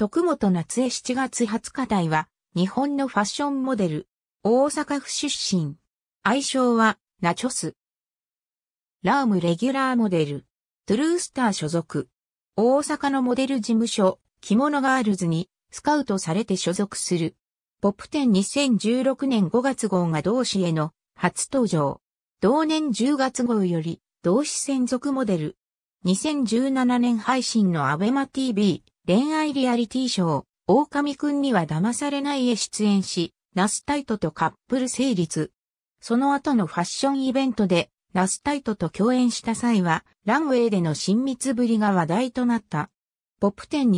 徳本夏江7月20日台は、日本のファッションモデル、大阪府出身。愛称は、ナチョス。ラームレギュラーモデル、トゥルースター所属。大阪のモデル事務所、着物ガールズに、スカウトされて所属する。ポップ10 2016年5月号が同誌への初登場。同年10月号より同誌専属モデル。2017年配信のアベマ TV 恋愛リアリティショー、狼くんには騙されないへ出演し、ナスタイトとカップル成立。その後のファッションイベントで、ナスタイトと共演した際は、ランウェイでの親密ぶりが話題となった。ポップ10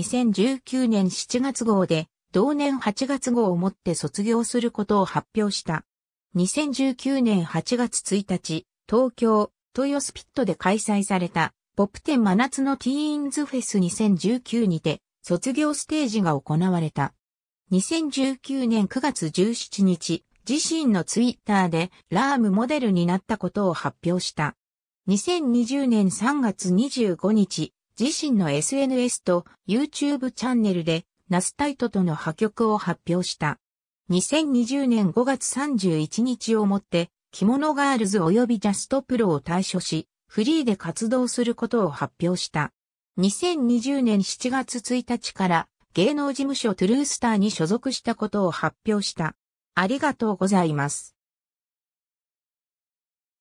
2019年7月号で、同年8月号をもって卒業することを発表した。2019年8月1日、東京、豊スピットで開催されたポップ10真夏のティーンズフェス2019にて、卒業ステージが行われた。2019年9月17日、自身のツイッターで、ラームモデルになったことを発表した。2020年3月25日、自身の SNS と YouTube チャンネルで、ナスタイトとの破局を発表した。2020年5月31日をもって、着物ガールズ及びジャストプロを退所し、フリーで活動することを発表した。2020年7月1日から芸能事務所トゥルースターに所属したことを発表した。ありがとうございます。